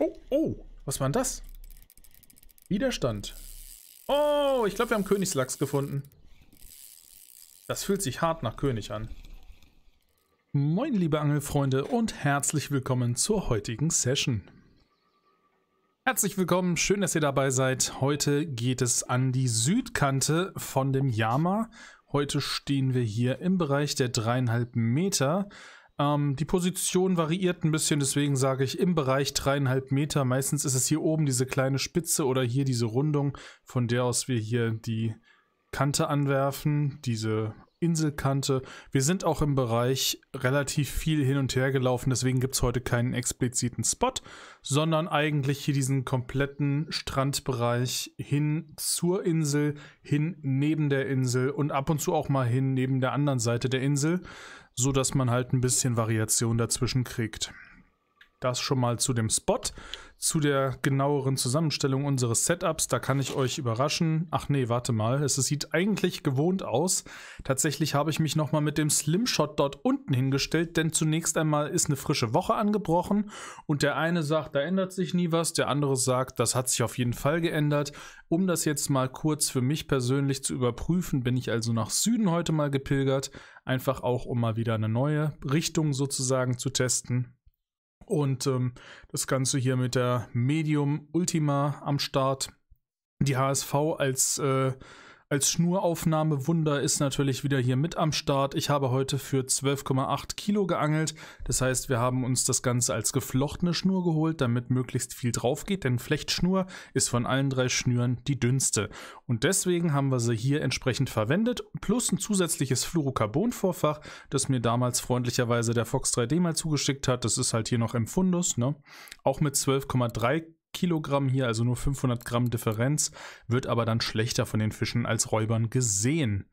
Oh, oh, was war denn das? Widerstand. Oh, ich glaube, wir haben Königslachs gefunden. Das fühlt sich hart nach König an. Moin, liebe Angelfreunde und herzlich willkommen zur heutigen Session. Herzlich willkommen, schön, dass ihr dabei seid. Heute geht es an die Südkante von dem Yama. Heute stehen wir hier im Bereich der dreieinhalb Meter ähm, die Position variiert ein bisschen, deswegen sage ich im Bereich dreieinhalb Meter. Meistens ist es hier oben diese kleine Spitze oder hier diese Rundung, von der aus wir hier die Kante anwerfen, diese Inselkante. Wir sind auch im Bereich relativ viel hin und her gelaufen, deswegen gibt es heute keinen expliziten Spot, sondern eigentlich hier diesen kompletten Strandbereich hin zur Insel, hin neben der Insel und ab und zu auch mal hin neben der anderen Seite der Insel so dass man halt ein bisschen Variation dazwischen kriegt. Das schon mal zu dem Spot zu der genaueren Zusammenstellung unseres Setups. Da kann ich euch überraschen. Ach nee, warte mal. Es sieht eigentlich gewohnt aus. Tatsächlich habe ich mich nochmal mit dem Slimshot dort unten hingestellt, denn zunächst einmal ist eine frische Woche angebrochen und der eine sagt, da ändert sich nie was, der andere sagt, das hat sich auf jeden Fall geändert. Um das jetzt mal kurz für mich persönlich zu überprüfen, bin ich also nach Süden heute mal gepilgert, einfach auch um mal wieder eine neue Richtung sozusagen zu testen. Und ähm, das Ganze hier mit der Medium Ultima am Start. Die HSV als äh, als Schnuraufnahme Wunder ist natürlich wieder hier mit am Start. Ich habe heute für 12,8 Kilo geangelt. Das heißt, wir haben uns das Ganze als geflochtene Schnur geholt, damit möglichst viel drauf geht, denn Flechtschnur ist von allen drei Schnüren die dünnste. Und deswegen haben wir sie hier entsprechend verwendet, plus ein zusätzliches Fluorocarbon-Vorfach, das mir damals freundlicherweise der Fox 3D mal zugeschickt hat. Das ist halt hier noch im Fundus, ne? Auch mit 12,3 Kilo. Kilogramm hier, also nur 500 Gramm Differenz, wird aber dann schlechter von den Fischen als Räubern gesehen.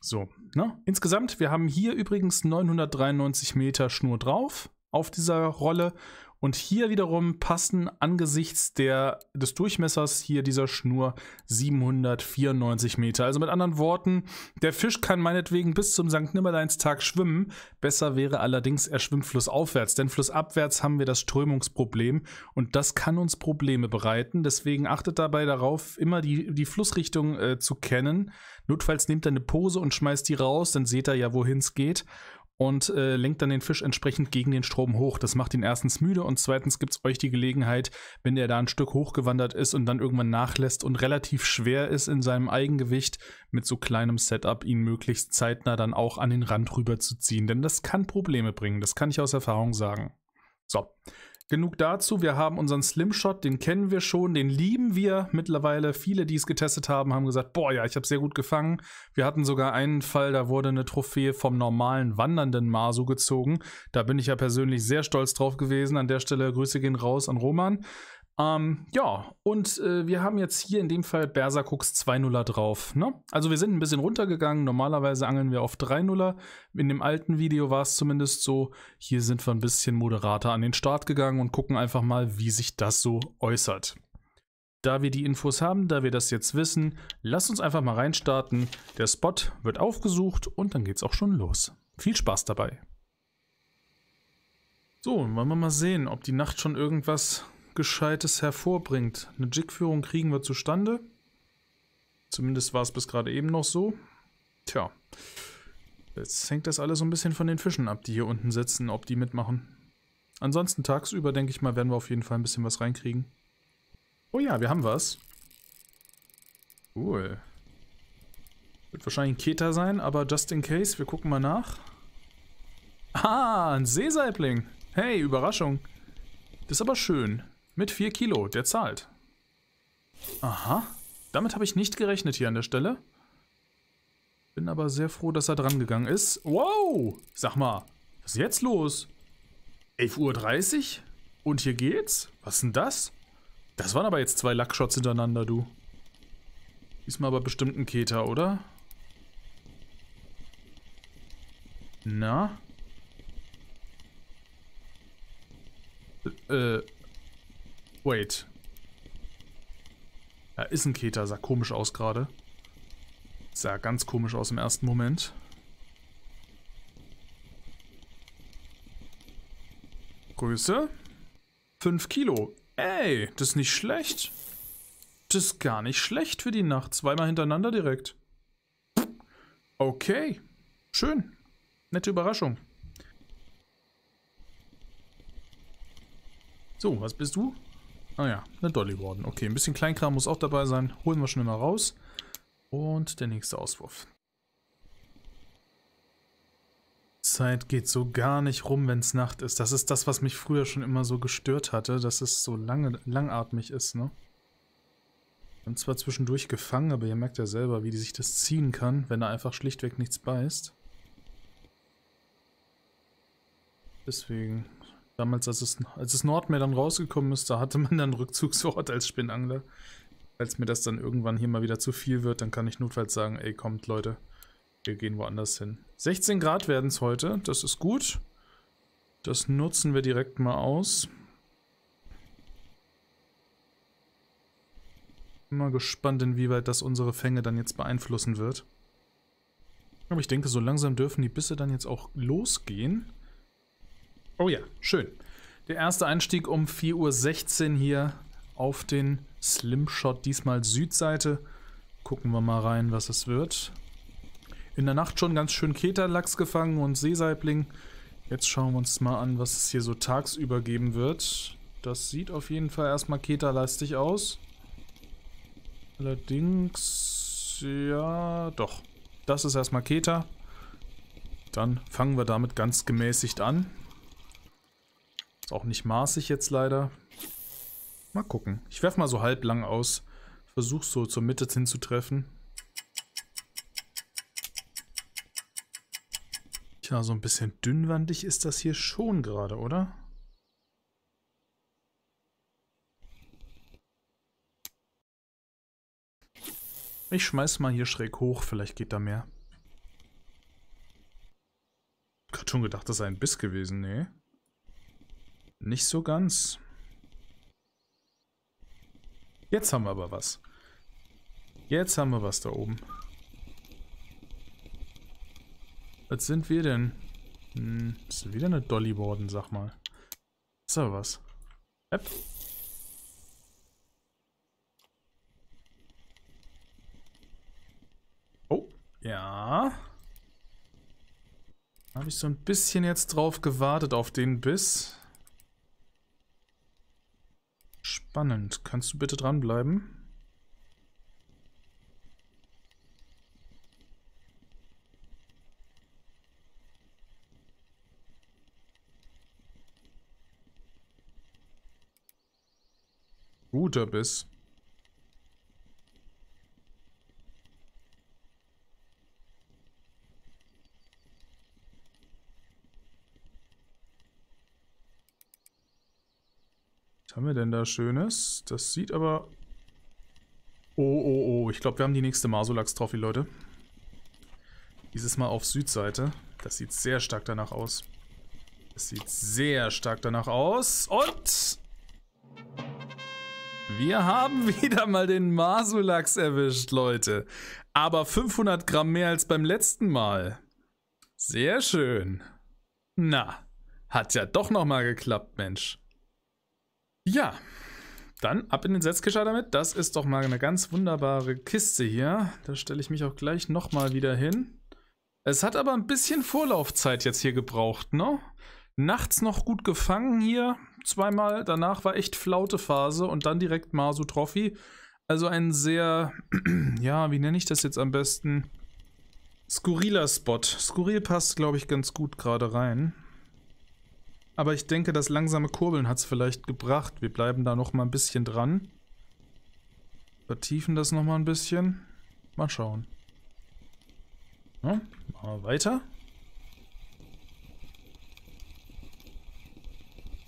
So, ne? Insgesamt, wir haben hier übrigens 993 Meter Schnur drauf auf dieser Rolle und hier wiederum passen angesichts der, des Durchmessers hier dieser Schnur 794 Meter. Also mit anderen Worten, der Fisch kann meinetwegen bis zum St. Nimmerleinstag schwimmen. Besser wäre allerdings, er schwimmt flussaufwärts, denn flussabwärts haben wir das Strömungsproblem und das kann uns Probleme bereiten. Deswegen achtet dabei darauf, immer die, die Flussrichtung äh, zu kennen. Notfalls nehmt er eine Pose und schmeißt die raus, dann seht er ja, wohin es geht und äh, lenkt dann den Fisch entsprechend gegen den Strom hoch. Das macht ihn erstens müde und zweitens gibt es euch die Gelegenheit, wenn er da ein Stück hochgewandert ist und dann irgendwann nachlässt und relativ schwer ist in seinem Eigengewicht, mit so kleinem Setup ihn möglichst zeitnah dann auch an den Rand rüberzuziehen. Denn das kann Probleme bringen, das kann ich aus Erfahrung sagen. So, genug dazu. Wir haben unseren Slimshot, den kennen wir schon, den lieben wir mittlerweile. Viele, die es getestet haben, haben gesagt, boah ja, ich habe sehr gut gefangen. Wir hatten sogar einen Fall, da wurde eine Trophäe vom normalen wandernden Masu gezogen. Da bin ich ja persönlich sehr stolz drauf gewesen. An der Stelle Grüße gehen raus an Roman. Ähm, ja, und äh, wir haben jetzt hier in dem Fall Berserkux 2-0 drauf. Ne? Also wir sind ein bisschen runtergegangen. Normalerweise angeln wir auf 3-0. In dem alten Video war es zumindest so. Hier sind wir ein bisschen moderater an den Start gegangen und gucken einfach mal, wie sich das so äußert. Da wir die Infos haben, da wir das jetzt wissen, lasst uns einfach mal reinstarten. Der Spot wird aufgesucht und dann geht's auch schon los. Viel Spaß dabei! So, wollen wir mal sehen, ob die Nacht schon irgendwas Gescheites hervorbringt. Eine Jig-Führung kriegen wir zustande. Zumindest war es bis gerade eben noch so. Tja, jetzt hängt das alles so ein bisschen von den Fischen ab, die hier unten sitzen, ob die mitmachen. Ansonsten tagsüber, denke ich mal, werden wir auf jeden Fall ein bisschen was reinkriegen. Oh ja, wir haben was. Cool. Wird wahrscheinlich ein Keter sein, aber just in case, wir gucken mal nach. Ah, ein Seesaibling. Hey, Überraschung. Das ist aber schön. Mit 4 Kilo, der zahlt. Aha. Damit habe ich nicht gerechnet hier an der Stelle. Bin aber sehr froh, dass er dran gegangen ist. Wow! Sag mal, was ist jetzt los? 11.30 Uhr? Und hier geht's? Was ist denn das? Das waren aber jetzt zwei Lackshots hintereinander, du. Diesmal aber bestimmt ein Keter, oder? Na? Äh, äh Wait. Da ist ein Keter, sah komisch aus gerade. Sah ganz komisch aus im ersten Moment. Größe? 5 Kilo. Ey, das ist nicht schlecht. Das ist gar nicht schlecht für die Nacht. Zweimal hintereinander direkt. Okay. Schön. Nette Überraschung. So, was bist du? Ah ja, eine Dolly Warden. Okay, ein bisschen Kleinkram muss auch dabei sein. Holen wir schnell mal raus. Und der nächste Auswurf. Zeit geht so gar nicht rum, wenn es Nacht ist. Das ist das, was mich früher schon immer so gestört hatte, dass es so lange, langatmig ist, ne? Wir haben zwar zwischendurch gefangen, aber ihr merkt ja selber, wie die sich das ziehen kann, wenn da einfach schlichtweg nichts beißt. Deswegen Damals, als es, als es Nordmeer dann rausgekommen ist, da hatte man dann Rückzugsort als Spinnangler. Falls mir das dann irgendwann hier mal wieder zu viel wird, dann kann ich notfalls sagen, ey, kommt Leute, wir gehen woanders hin. 16 Grad werden es heute, das ist gut. Das nutzen wir direkt mal aus. Bin mal gespannt, inwieweit das unsere Fänge dann jetzt beeinflussen wird. Aber ich denke, so langsam dürfen die Bisse dann jetzt auch losgehen. Oh ja, schön. Der erste Einstieg um 4.16 Uhr hier auf den Slimshot, diesmal Südseite. Gucken wir mal rein, was es wird. In der Nacht schon ganz schön Keterlachs gefangen und Seesaibling. Jetzt schauen wir uns mal an, was es hier so tagsüber geben wird. Das sieht auf jeden Fall erstmal keterlastig aus. Allerdings, ja, doch. Das ist erstmal Keter. Dann fangen wir damit ganz gemäßigt an. Ist auch nicht maßig jetzt leider. Mal gucken. Ich werfe mal so halblang aus. Versuch so zur Mitte hinzutreffen. Tja, so ein bisschen dünnwandig ist das hier schon gerade, oder? Ich schmeiß mal hier schräg hoch, vielleicht geht da mehr. Ich hab grad schon gedacht, das sei ein Biss gewesen, nee. Nicht so ganz. Jetzt haben wir aber was. Jetzt haben wir was da oben. Was sind wir denn? Hm, ist wieder eine Dolly worden, sag mal. Ist aber was. App. Oh, ja. Habe ich so ein bisschen jetzt drauf gewartet auf den Biss. Spannend. Kannst du bitte dranbleiben? Guter Biss. haben wir denn da Schönes? Das sieht aber... Oh, oh, oh. Ich glaube, wir haben die nächste Masolax-Trophy, Leute. Dieses Mal auf Südseite. Das sieht sehr stark danach aus. Das sieht sehr stark danach aus. Und... Wir haben wieder mal den Masulax erwischt, Leute. Aber 500 Gramm mehr als beim letzten Mal. Sehr schön. Na, hat ja doch nochmal geklappt, Mensch. Ja, dann ab in den Setzkischer damit. Das ist doch mal eine ganz wunderbare Kiste hier. Da stelle ich mich auch gleich nochmal wieder hin. Es hat aber ein bisschen Vorlaufzeit jetzt hier gebraucht, ne? Nachts noch gut gefangen hier, zweimal. Danach war echt Flautephase und dann direkt Masu Trophy. Also ein sehr, ja, wie nenne ich das jetzt am besten? Skurriler Spot. Skurril passt, glaube ich, ganz gut gerade rein. Aber ich denke, das langsame Kurbeln hat es vielleicht gebracht. Wir bleiben da noch mal ein bisschen dran. Vertiefen das noch mal ein bisschen. Mal schauen. Ja, machen wir weiter.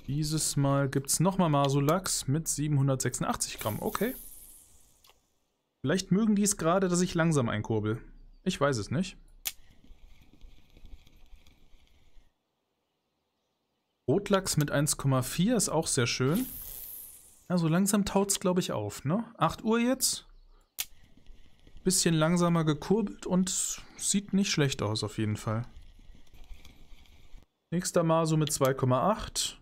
Dieses Mal gibt es nochmal Masulax mit 786 Gramm. Okay. Vielleicht mögen die es gerade, dass ich langsam einkurbel. Ich weiß es nicht. Rotlachs mit 1,4 ist auch sehr schön. Also langsam taut es, glaube ich, auf, ne? 8 Uhr jetzt. Bisschen langsamer gekurbelt und sieht nicht schlecht aus auf jeden Fall. Nächster Maso mit 2,8.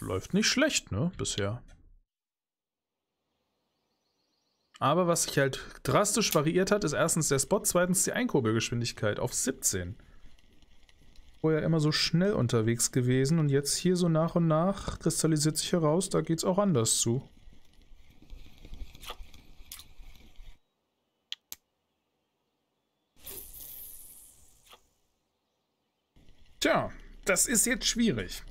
Läuft nicht schlecht, ne? Bisher. Aber was sich halt drastisch variiert hat, ist erstens der Spot, zweitens die Einkurbelgeschwindigkeit auf 17 vorher immer so schnell unterwegs gewesen und jetzt hier so nach und nach kristallisiert sich heraus, da geht's auch anders zu. Tja, das ist jetzt schwierig.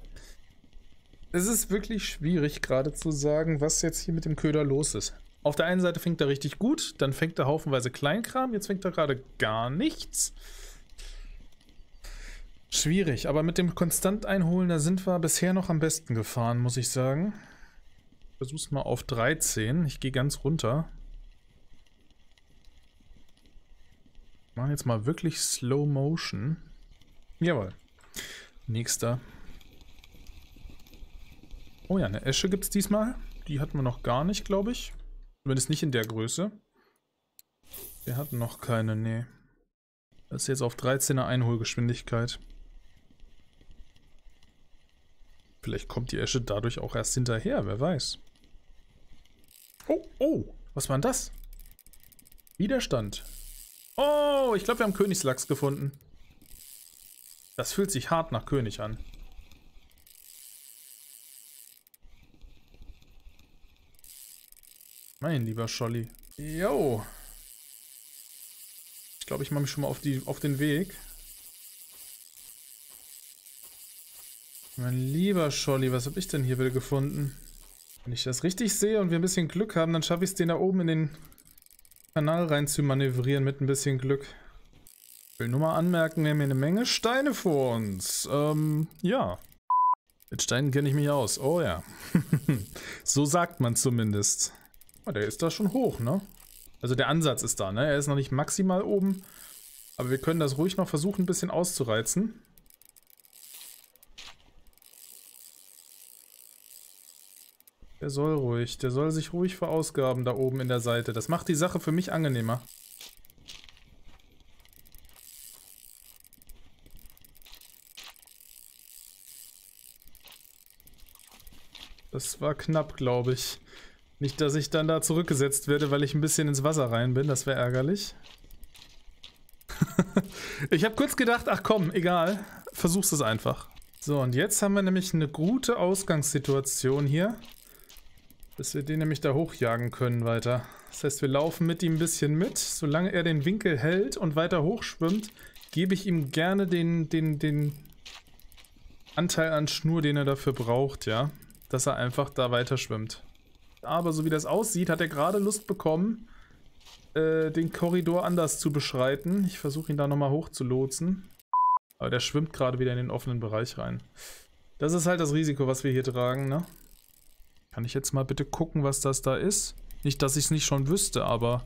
Es ist wirklich schwierig gerade zu sagen, was jetzt hier mit dem Köder los ist. Auf der einen Seite fängt er richtig gut, dann fängt er haufenweise Kleinkram, jetzt fängt er gerade gar nichts. Schwierig, aber mit dem konstant einholen, da sind wir bisher noch am besten gefahren, muss ich sagen. Ich versuch's mal auf 13. Ich gehe ganz runter. Machen jetzt mal wirklich Slow Motion. Jawohl. Nächster. Oh ja, eine Esche gibt's diesmal. Die hatten wir noch gar nicht, glaube ich. Zumindest nicht in der Größe. Wir hatten noch keine, nee. Das ist jetzt auf 13er Einholgeschwindigkeit. Vielleicht kommt die Esche dadurch auch erst hinterher, wer weiß. Oh, oh, was war denn das? Widerstand. Oh, ich glaube, wir haben Königslachs gefunden. Das fühlt sich hart nach König an. Mein lieber Scholli. Yo. Ich glaube, ich mache mich schon mal auf, die, auf den Weg. Mein lieber Scholli, was habe ich denn hier wieder gefunden? Wenn ich das richtig sehe und wir ein bisschen Glück haben, dann schaffe ich es, den da oben in den Kanal rein zu manövrieren mit ein bisschen Glück. Ich will nur mal anmerken, wir haben hier eine Menge Steine vor uns. Ähm, ja. Mit Steinen kenne ich mich aus. Oh ja. so sagt man zumindest. Oh, der ist da schon hoch, ne? Also der Ansatz ist da, ne? Er ist noch nicht maximal oben. Aber wir können das ruhig noch versuchen, ein bisschen auszureizen. Der soll ruhig. Der soll sich ruhig verausgaben da oben in der Seite. Das macht die Sache für mich angenehmer. Das war knapp, glaube ich. Nicht, dass ich dann da zurückgesetzt werde, weil ich ein bisschen ins Wasser rein bin. Das wäre ärgerlich. ich habe kurz gedacht, ach komm, egal. Versuch's es einfach. So, und jetzt haben wir nämlich eine gute Ausgangssituation hier. Dass wir den nämlich da hochjagen können weiter. Das heißt, wir laufen mit ihm ein bisschen mit. Solange er den Winkel hält und weiter hochschwimmt, gebe ich ihm gerne den, den, den Anteil an Schnur, den er dafür braucht, ja. Dass er einfach da weiter schwimmt. Aber so wie das aussieht, hat er gerade Lust bekommen, äh, den Korridor anders zu beschreiten. Ich versuche ihn da nochmal hochzulotsen. Aber der schwimmt gerade wieder in den offenen Bereich rein. Das ist halt das Risiko, was wir hier tragen, ne? Kann ich jetzt mal bitte gucken, was das da ist? Nicht, dass ich es nicht schon wüsste, aber...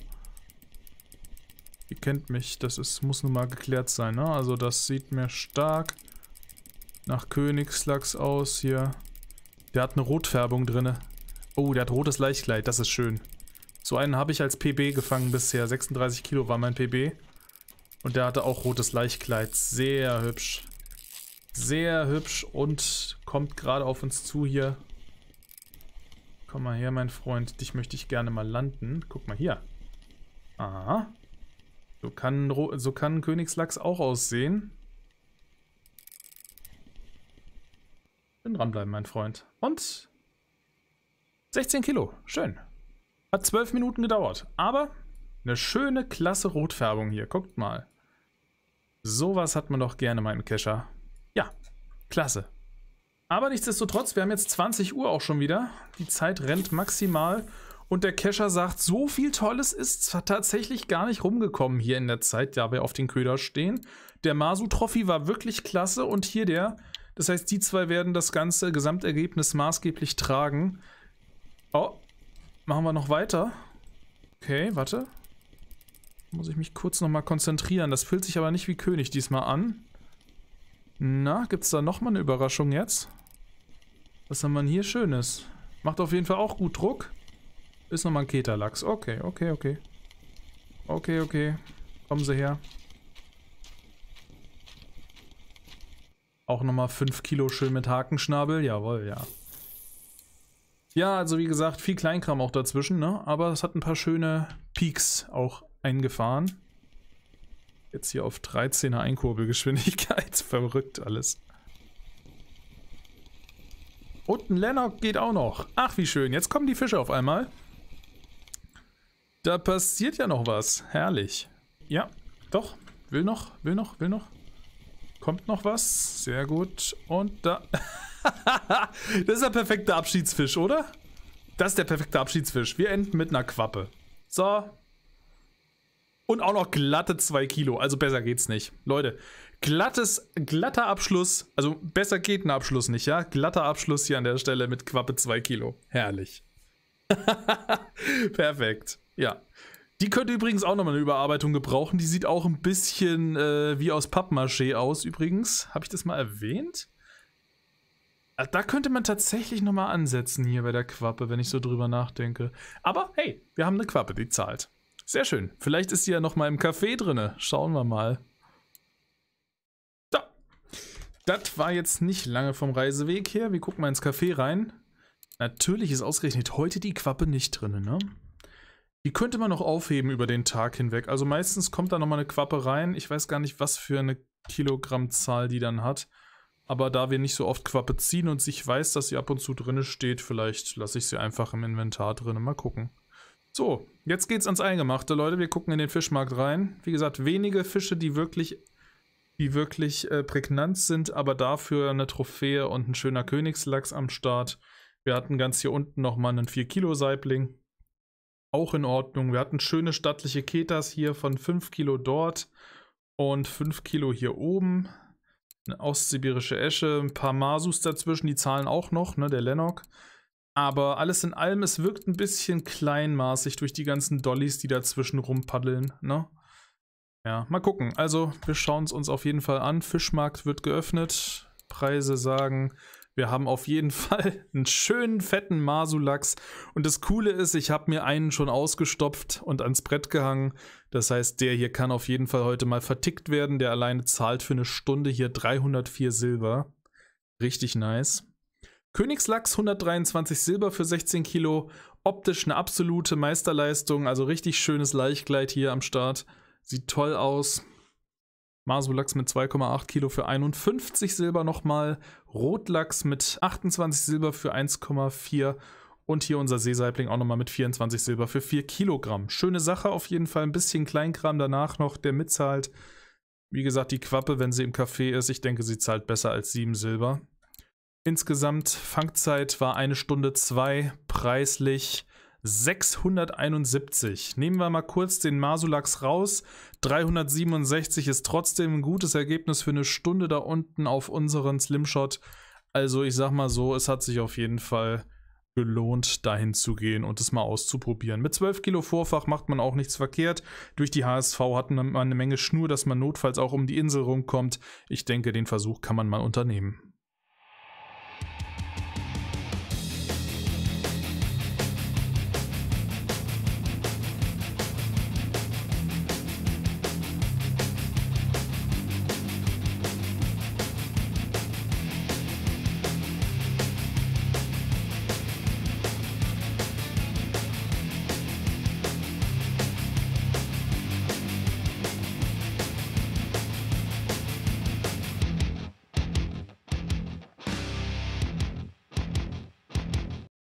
Ihr kennt mich, das ist, muss nun mal geklärt sein, ne? Also das sieht mir stark nach Königslachs aus hier. Der hat eine Rotfärbung drinne. Oh, der hat rotes Leichtkleid, das ist schön. So einen habe ich als PB gefangen bisher. 36 Kilo war mein PB. Und der hatte auch rotes Leichtkleid. Sehr hübsch. Sehr hübsch und kommt gerade auf uns zu hier. Komm mal her, mein Freund. Dich möchte ich gerne mal landen. Guck mal hier. Aha. So kann, so kann Königslachs auch aussehen. Bin dranbleiben, mein Freund. Und 16 Kilo. Schön. Hat 12 Minuten gedauert. Aber eine schöne, klasse Rotfärbung hier. Guckt mal. Sowas hat man doch gerne mal im Kescher. Ja, klasse. Aber nichtsdestotrotz, wir haben jetzt 20 Uhr auch schon wieder. Die Zeit rennt maximal. Und der Kescher sagt, so viel Tolles ist tatsächlich gar nicht rumgekommen hier in der Zeit, da wir auf den Köder stehen. Der Masu-Trophy war wirklich klasse und hier der. Das heißt, die zwei werden das ganze Gesamtergebnis maßgeblich tragen. Oh, machen wir noch weiter. Okay, warte. Muss ich mich kurz nochmal konzentrieren. Das fühlt sich aber nicht wie König diesmal an. Na, gibt's da nochmal eine Überraschung jetzt? Was haben wir denn hier Schönes? Macht auf jeden Fall auch gut Druck. Ist nochmal ein Keterlachs. Okay, okay, okay. Okay, okay. Kommen Sie her. Auch nochmal 5 Kilo schön mit Hakenschnabel. Jawohl, ja. Ja, also wie gesagt, viel Kleinkram auch dazwischen, ne? Aber es hat ein paar schöne Peaks auch eingefahren. Jetzt hier auf 13er Einkurbelgeschwindigkeit. Verrückt alles. Und ein Lennox geht auch noch. Ach, wie schön. Jetzt kommen die Fische auf einmal. Da passiert ja noch was. Herrlich. Ja, doch. Will noch, will noch, will noch. Kommt noch was. Sehr gut. Und da... das ist der perfekte Abschiedsfisch, oder? Das ist der perfekte Abschiedsfisch. Wir enden mit einer Quappe. So, und auch noch glatte 2 Kilo. Also besser geht's nicht. Leute, glattes, glatter Abschluss. Also besser geht ein Abschluss nicht, ja? Glatter Abschluss hier an der Stelle mit Quappe 2 Kilo. Herrlich. Perfekt. Ja. Die könnte übrigens auch nochmal eine Überarbeitung gebrauchen. Die sieht auch ein bisschen äh, wie aus Pappmaché aus, übrigens. Habe ich das mal erwähnt? Ah, da könnte man tatsächlich nochmal ansetzen hier bei der Quappe, wenn ich so drüber nachdenke. Aber hey, wir haben eine Quappe, die zahlt. Sehr schön. Vielleicht ist sie ja noch mal im Café drinne. Schauen wir mal. So. Das war jetzt nicht lange vom Reiseweg her. Wir gucken mal ins Café rein. Natürlich ist ausgerechnet heute die Quappe nicht drinne, ne? Die könnte man noch aufheben über den Tag hinweg. Also meistens kommt da nochmal eine Quappe rein. Ich weiß gar nicht, was für eine Kilogrammzahl die dann hat. Aber da wir nicht so oft Quappe ziehen und ich weiß, dass sie ab und zu drinne steht, vielleicht lasse ich sie einfach im Inventar drinne. Mal gucken. So, jetzt geht's ans Eingemachte, Leute. Wir gucken in den Fischmarkt rein. Wie gesagt, wenige Fische, die wirklich, die wirklich äh, prägnant sind, aber dafür eine Trophäe und ein schöner Königslachs am Start. Wir hatten ganz hier unten nochmal einen 4-Kilo-Saibling. Auch in Ordnung. Wir hatten schöne stattliche Ketas hier von 5 Kilo dort und 5 Kilo hier oben. Eine ostsibirische Esche, ein paar Masus dazwischen, die zahlen auch noch, ne, der Lennox. Aber alles in allem, es wirkt ein bisschen kleinmaßig durch die ganzen Dollys, die dazwischen rumpaddeln, ne? Ja, mal gucken. Also, wir schauen es uns auf jeden Fall an. Fischmarkt wird geöffnet. Preise sagen, wir haben auf jeden Fall einen schönen, fetten Masulachs. Und das Coole ist, ich habe mir einen schon ausgestopft und ans Brett gehangen. Das heißt, der hier kann auf jeden Fall heute mal vertickt werden. Der alleine zahlt für eine Stunde hier 304 Silber. Richtig nice. Königslachs 123 Silber für 16 Kilo. Optisch eine absolute Meisterleistung. Also richtig schönes Laichgleit hier am Start. Sieht toll aus. Masulachs mit 2,8 Kilo für 51 Silber nochmal. Rotlachs mit 28 Silber für 1,4. Und hier unser Seesaibling auch nochmal mit 24 Silber für 4 Kilogramm. Schöne Sache auf jeden Fall. Ein bisschen Kleinkram danach noch, der mitzahlt. Wie gesagt, die Quappe, wenn sie im Café ist, ich denke, sie zahlt besser als 7 Silber. Insgesamt Fangzeit war eine Stunde zwei, preislich 671. Nehmen wir mal kurz den Masulax raus. 367 ist trotzdem ein gutes Ergebnis für eine Stunde da unten auf unseren Slimshot. Also ich sag mal so, es hat sich auf jeden Fall gelohnt, dahin zu gehen und es mal auszuprobieren. Mit 12 Kilo Vorfach macht man auch nichts verkehrt. Durch die HSV hat man eine Menge Schnur, dass man notfalls auch um die Insel rumkommt. Ich denke, den Versuch kann man mal unternehmen.